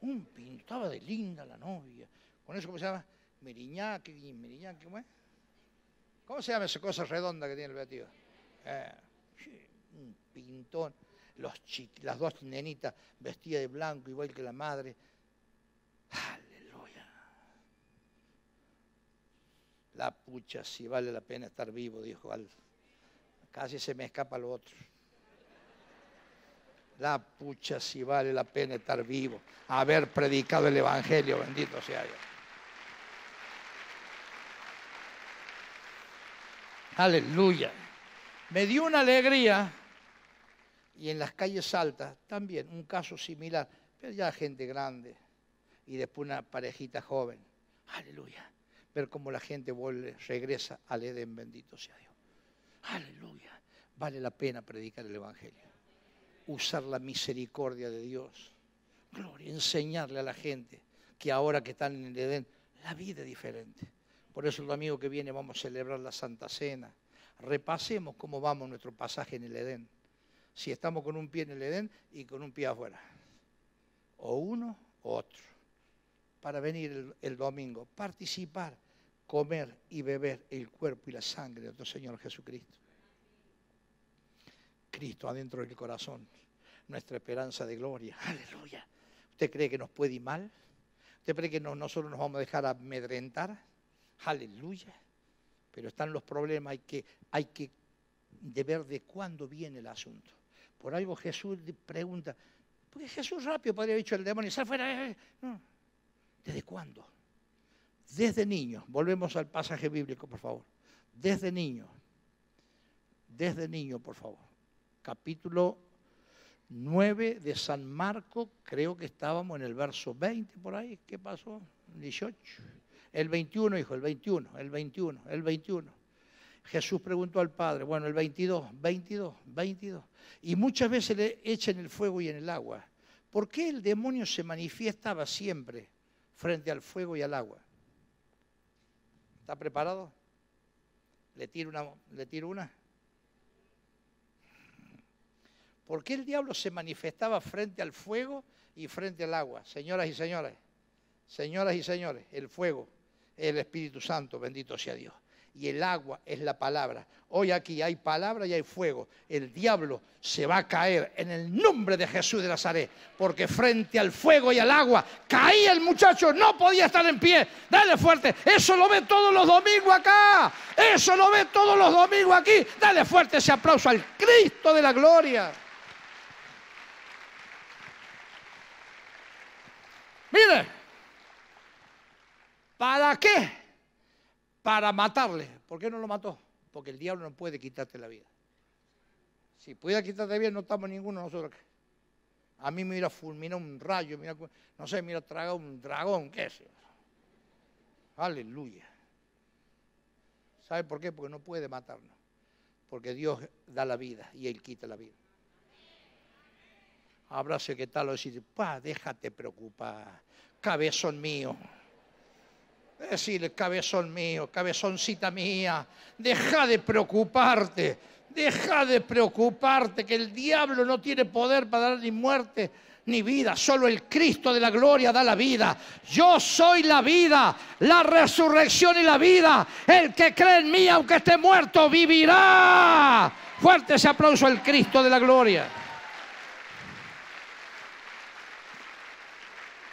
Un pinto, estaba de linda la novia. Con eso, ¿cómo se llama? Meriñaque, Meriñaque, ¿cómo se llama esa cosa redonda que tiene el vestido? Eh, un pintón. Los las dos nenitas vestidas de blanco, igual que la madre la pucha, si vale la pena estar vivo, dijo Al. Casi se me escapa lo otro. La pucha, si vale la pena estar vivo, haber predicado el Evangelio, bendito sea Dios. Aleluya. Me dio una alegría y en las calles altas también un caso similar, pero ya gente grande y después una parejita joven. Aleluya ver cómo la gente vuelve, regresa al Edén, bendito sea Dios. Aleluya. Vale la pena predicar el Evangelio. Usar la misericordia de Dios. Gloria, enseñarle a la gente que ahora que están en el Edén, la vida es diferente. Por eso el domingo que viene vamos a celebrar la Santa Cena. Repasemos cómo vamos nuestro pasaje en el Edén. Si estamos con un pie en el Edén y con un pie afuera. O uno o otro. Para venir el, el domingo, participar comer y beber el cuerpo y la sangre de nuestro Señor Jesucristo. Cristo adentro del corazón, nuestra esperanza de gloria. Aleluya. ¿Usted cree que nos puede ir mal? ¿Usted cree que no, nosotros nos vamos a dejar amedrentar? Aleluya. Pero están los problemas, hay que, hay que de ver de cuándo viene el asunto. Por algo Jesús pregunta, porque Jesús rápido podría haber dicho el demonio, sal fuera. Eh, eh". ¿Desde cuándo? Desde niño, volvemos al pasaje bíblico, por favor. Desde niño, desde niño, por favor. Capítulo 9 de San Marco, creo que estábamos en el verso 20 por ahí. ¿Qué pasó? 18. El 21, hijo, el 21, el 21, el 21. Jesús preguntó al Padre, bueno, el 22, 22, 22. Y muchas veces le echan el fuego y en el agua. ¿Por qué el demonio se manifestaba siempre frente al fuego y al agua? ¿Está preparado? Le tiro una. Le tiro una. ¿Por qué el diablo se manifestaba frente al fuego y frente al agua? Señoras y señores, señoras y señores, el fuego, el Espíritu Santo, bendito sea Dios y el agua es la palabra. Hoy aquí hay palabra y hay fuego. El diablo se va a caer en el nombre de Jesús de Nazaret, porque frente al fuego y al agua caía el muchacho, no podía estar en pie. Dale fuerte, eso lo ve todos los domingos acá, eso lo ve todos los domingos aquí. Dale fuerte ese aplauso al Cristo de la gloria. Mire, ¿para qué? para matarle. ¿Por qué no lo mató? Porque el diablo no puede quitarte la vida. Si pudiera quitarte la vida, no estamos ninguno nosotros A mí me hubiera fulminado un rayo, mira, no sé, me hubiera un dragón, qué eso? Aleluya. ¿Sabe por qué? Porque no puede matarnos. Porque Dios da la vida y Él quita la vida. Ábrase que tal o decir, pa, déjate preocupar, cabezón mío. Decirle, cabezón mío, cabezoncita mía, deja de preocuparte, deja de preocuparte, que el diablo no tiene poder para dar ni muerte ni vida, solo el Cristo de la gloria da la vida. Yo soy la vida, la resurrección y la vida. El que cree en mí, aunque esté muerto, vivirá. Fuerte ese aplauso al Cristo de la gloria.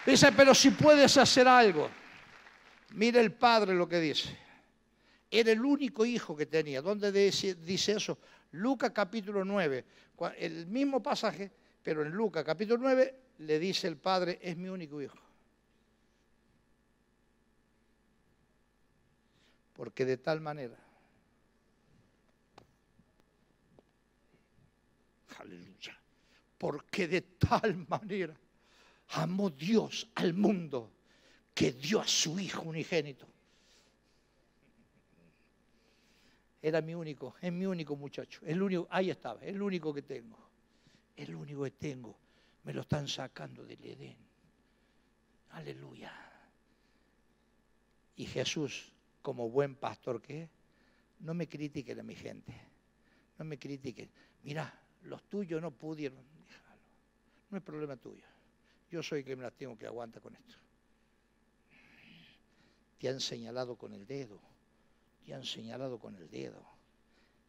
Dice, pero si puedes hacer algo, Mira el padre lo que dice. Era el único hijo que tenía. ¿Dónde dice eso? Lucas capítulo 9. El mismo pasaje, pero en Lucas capítulo 9 le dice el padre, es mi único hijo. Porque de tal manera. Aleluya. Porque de tal manera amó Dios al mundo que dio a su Hijo unigénito. Era mi único, es mi único muchacho, el único, ahí estaba, el único que tengo, el único que tengo. Me lo están sacando del Edén. Aleluya. Y Jesús, como buen pastor que es, no me critiquen a mi gente, no me critiquen. Mirá, los tuyos no pudieron, déjalo. No es problema tuyo. Yo soy el que me las tengo que aguanta con esto. Te han señalado con el dedo, te han señalado con el dedo,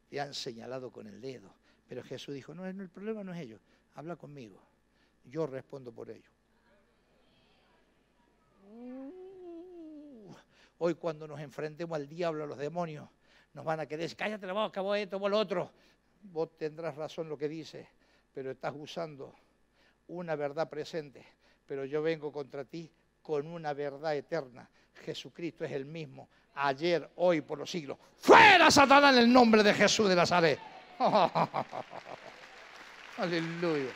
te han señalado con el dedo. Pero Jesús dijo, no, el problema no es ellos, habla conmigo, yo respondo por ellos. Uh, hoy cuando nos enfrentemos al diablo, a los demonios, nos van a querer decir, cállate la boca, vos esto, vos lo otro. Vos tendrás razón lo que dices, pero estás usando una verdad presente, pero yo vengo contra ti con una verdad eterna Jesucristo es el mismo, ayer, hoy, por los siglos. Fuera Satanás en el nombre de Jesús de Nazaret. Aleluya.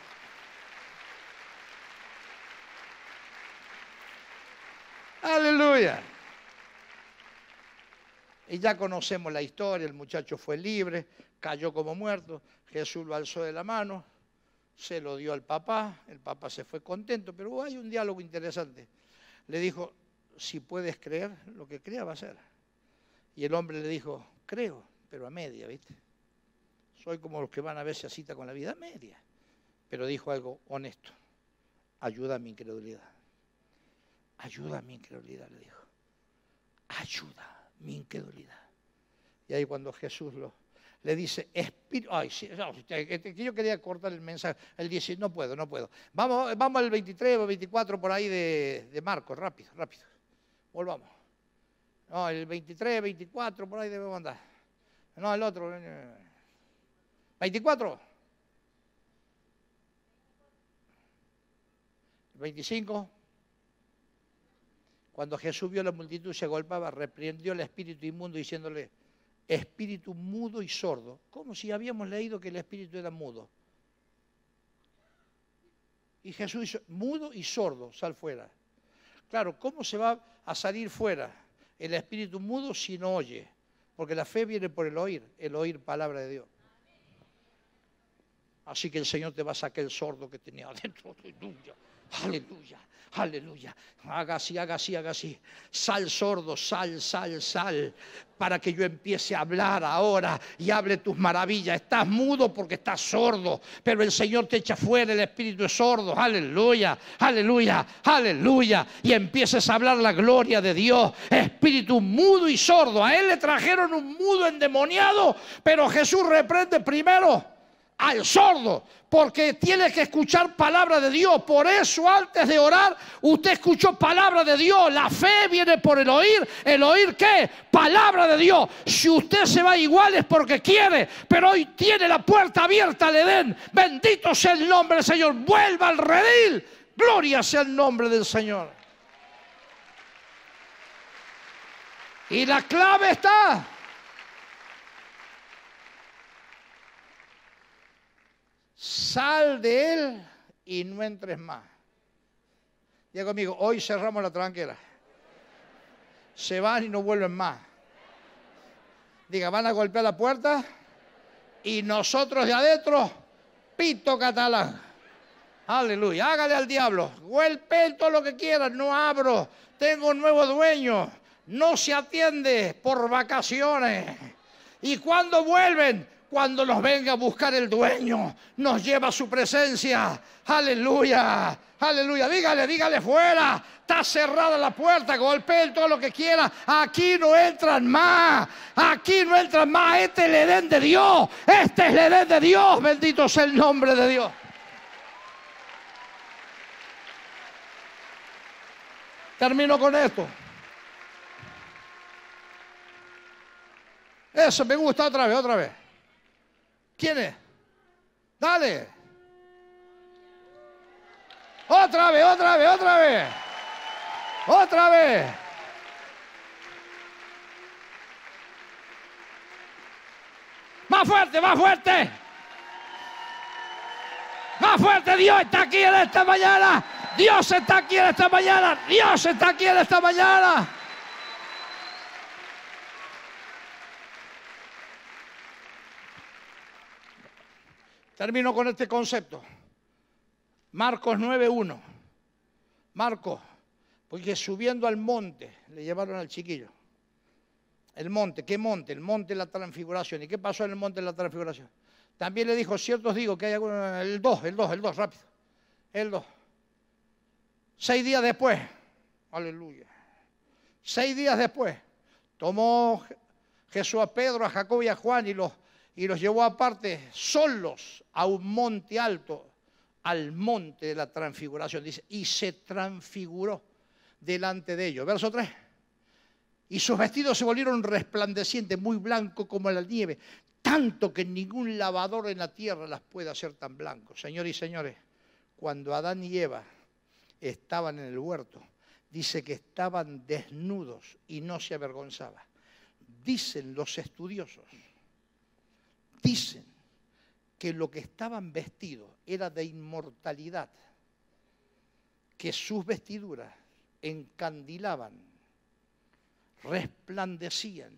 Aleluya. Y ya conocemos la historia, el muchacho fue libre, cayó como muerto, Jesús lo alzó de la mano, se lo dio al papá, el papá se fue contento, pero hay un diálogo interesante. Le dijo, si puedes creer, lo que crea va a ser. Y el hombre le dijo, creo, pero a media, ¿viste? Soy como los que van a ver si a cita con la vida a media. Pero dijo algo honesto, ayuda a mi incredulidad. Ayuda a mi incredulidad, le dijo. Ayuda mi incredulidad. Y ahí cuando Jesús lo, le dice, espíritu, ay, sí, yo quería cortar el mensaje, él dice, no puedo, no puedo. Vamos, vamos al 23 o 24 por ahí de, de Marcos, rápido, rápido volvamos. No, el 23, 24, por ahí debemos andar. No, el otro. 24. 25. Cuando Jesús vio la multitud se golpeaba, reprendió al espíritu inmundo diciéndole, espíritu mudo y sordo, como si habíamos leído que el espíritu era mudo. Y Jesús hizo, mudo y sordo, sal fuera. Claro, ¿cómo se va a salir fuera el espíritu mudo si no oye? Porque la fe viene por el oír, el oír palabra de Dios. Así que el Señor te va a sacar el sordo que tenía adentro tuyo. Aleluya, aleluya. Haga así, haga así, haga así. Sal sordo, sal, sal, sal. Para que yo empiece a hablar ahora y hable tus maravillas. Estás mudo porque estás sordo, pero el Señor te echa fuera, el espíritu es sordo. Aleluya, aleluya, aleluya. Y empieces a hablar la gloria de Dios. Espíritu mudo y sordo. A Él le trajeron un mudo endemoniado, pero Jesús reprende primero al sordo, porque tiene que escuchar palabra de Dios. Por eso antes de orar, usted escuchó palabra de Dios. La fe viene por el oír. ¿El oír qué? Palabra de Dios. Si usted se va igual es porque quiere, pero hoy tiene la puerta abierta al Edén. Bendito sea el nombre del Señor. Vuelva al redil. Gloria sea el nombre del Señor. Y la clave está sal de él y no entres más. Diga conmigo, hoy cerramos la tranquera. Se van y no vuelven más. Diga, van a golpear la puerta y nosotros de adentro, pito catalán. Aleluya, hágale al diablo, golpeen todo lo que quieras, no abro, tengo un nuevo dueño, no se atiende por vacaciones. Y cuando vuelven, cuando nos venga a buscar el dueño, nos lleva a su presencia. Aleluya, aleluya. Dígale, dígale fuera. Está cerrada la puerta, golpeen todo lo que quiera. Aquí no entran más. Aquí no entran más. Este es el Edén de Dios. Este es el Edén de Dios. Bendito sea el nombre de Dios. Termino con esto. Eso, me gusta otra vez, otra vez. ¿Quién es? Dale. Otra vez, otra vez, otra vez. Otra vez. Más fuerte, más fuerte. Más fuerte, Dios está aquí en esta mañana. Dios está aquí en esta mañana. Dios está aquí en esta mañana. Termino con este concepto. Marcos 9.1. Marcos, porque subiendo al monte le llevaron al chiquillo. El monte, ¿qué monte? El monte de la transfiguración. ¿Y qué pasó en el monte de la transfiguración? También le dijo, ciertos digo que hay alguno, el 2, el 2, el 2, rápido. El 2. Seis días después, aleluya. Seis días después, tomó Jesús a Pedro, a Jacob y a Juan y los y los llevó aparte solos a un monte alto, al monte de la transfiguración. Dice, y se transfiguró delante de ellos. Verso 3. Y sus vestidos se volvieron resplandecientes, muy blancos como la nieve, tanto que ningún lavador en la tierra las puede hacer tan blancos. Señores y señores, cuando Adán y Eva estaban en el huerto, dice que estaban desnudos y no se avergonzaba. Dicen los estudiosos dicen que lo que estaban vestidos era de inmortalidad, que sus vestiduras encandilaban, resplandecían.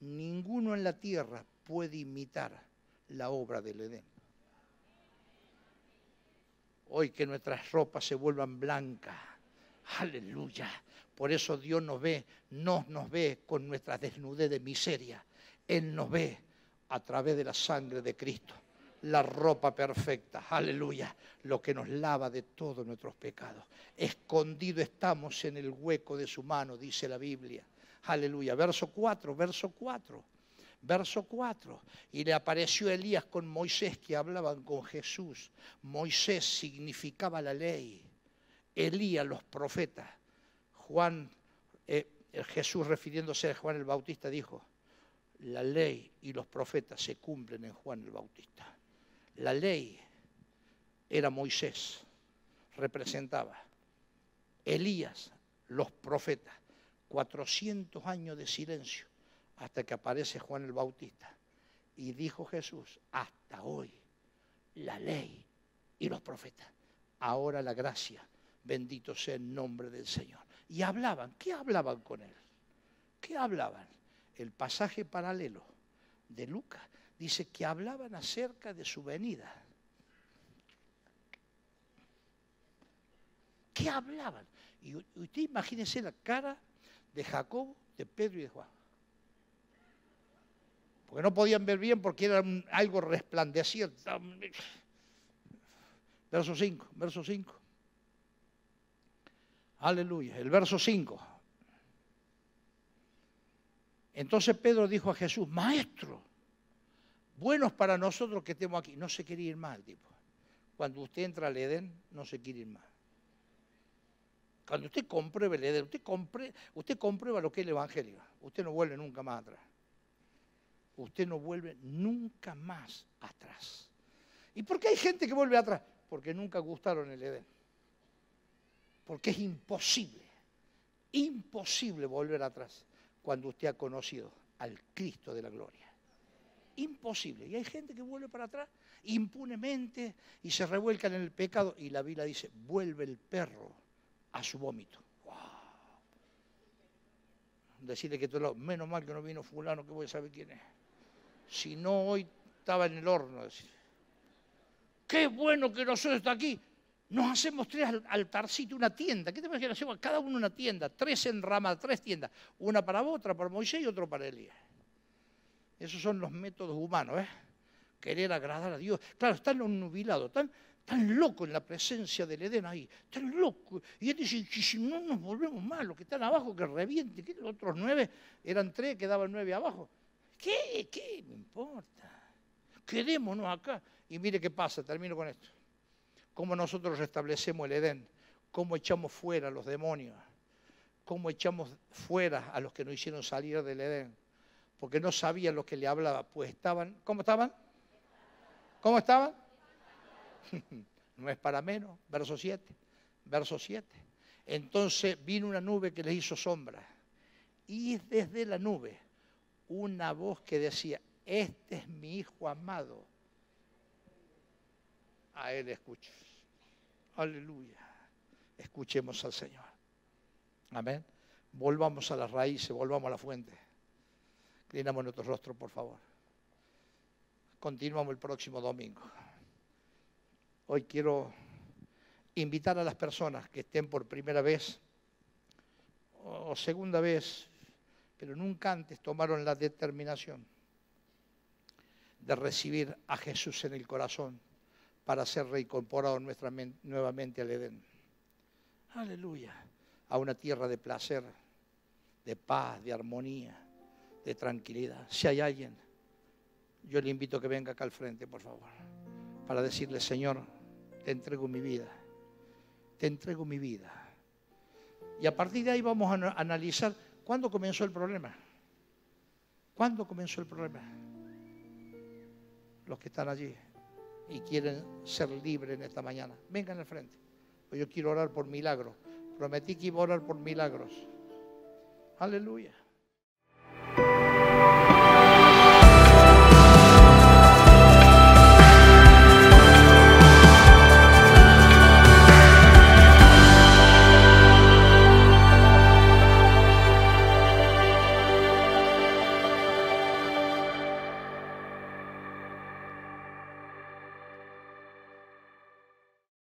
Ninguno en la tierra puede imitar la obra del Edén. Hoy que nuestras ropas se vuelvan blancas. Aleluya. Por eso Dios nos ve, no nos ve con nuestra desnudez de miseria. Él nos ve a través de la sangre de Cristo, la ropa perfecta, aleluya, lo que nos lava de todos nuestros pecados. Escondido estamos en el hueco de su mano, dice la Biblia. Aleluya, verso 4, verso 4. Verso 4. Y le apareció Elías con Moisés que hablaban con Jesús. Moisés significaba la ley. Elías los profetas. Juan, eh, Jesús refiriéndose a Juan el Bautista dijo, la ley y los profetas se cumplen en Juan el Bautista. La ley era Moisés, representaba Elías, los profetas, 400 años de silencio hasta que aparece Juan el Bautista. Y dijo Jesús, hasta hoy, la ley y los profetas, ahora la gracia, bendito sea el nombre del Señor. Y hablaban, ¿qué hablaban con él? ¿Qué hablaban? el pasaje paralelo de Lucas dice que hablaban acerca de su venida. ¿Qué hablaban? Y usted imagínese la cara de Jacob, de Pedro y de Juan. Porque no podían ver bien porque era algo resplandeciente. Verso 5, verso 5. Aleluya, el verso 5. Entonces Pedro dijo a Jesús, maestro, buenos para nosotros que estemos aquí. No se quiere ir más, tipo. Cuando usted entra al Edén, no se quiere ir más. Cuando usted compruebe el Edén, usted, compre, usted comprueba lo que es el Evangelio. Usted no vuelve nunca más atrás. Usted no vuelve nunca más atrás. ¿Y por qué hay gente que vuelve atrás? Porque nunca gustaron el Edén. Porque es imposible, imposible volver atrás cuando usted ha conocido al Cristo de la gloria. Imposible. Y hay gente que vuelve para atrás impunemente y se revuelcan en el pecado. Y la Biblia dice, vuelve el perro a su vómito. ¡Wow! Decirle que todo lo menos mal que no vino fulano, que voy a saber quién es. Si no, hoy estaba en el horno. Qué bueno que nosotros está aquí. Nos hacemos tres altarcitos, una tienda. ¿Qué te parece que hacemos cada uno una tienda? Tres en rama, tres tiendas. Una para vos, otra para Moisés y otra para Elías. Esos son los métodos humanos, ¿eh? Querer agradar a Dios. Claro, están los nubilados, están, tan loco en la presencia del Edén ahí, tan loco. Y él dice, si no nos volvemos malos, que están abajo, que reviente, que los otros nueve eran tres, quedaban nueve abajo. ¿Qué? ¿Qué me importa? Quedémonos acá. Y mire qué pasa, termino con esto cómo nosotros restablecemos el Edén, cómo echamos fuera a los demonios, cómo echamos fuera a los que nos hicieron salir del Edén, porque no sabían lo que le hablaba, pues estaban, ¿cómo estaban? ¿Cómo estaban? no es para menos, verso 7, verso 7. Entonces vino una nube que les hizo sombra, y desde la nube una voz que decía, este es mi hijo amado, a Él escuches. Aleluya. Escuchemos al Señor. Amén. Volvamos a las raíces, volvamos a la fuente. Clinamos nuestro rostro, por favor. Continuamos el próximo domingo. Hoy quiero invitar a las personas que estén por primera vez o segunda vez, pero nunca antes tomaron la determinación de recibir a Jesús en el corazón para ser reincorporados nuevamente al Edén. Aleluya. A una tierra de placer, de paz, de armonía, de tranquilidad. Si hay alguien, yo le invito que venga acá al frente, por favor, para decirle, Señor, te entrego mi vida, te entrego mi vida. Y a partir de ahí vamos a analizar cuándo comenzó el problema. ¿Cuándo comenzó el problema? Los que están allí y quieren ser libres en esta mañana. Vengan al frente. Pues yo quiero orar por milagros. Prometí que iba a orar por milagros. Aleluya.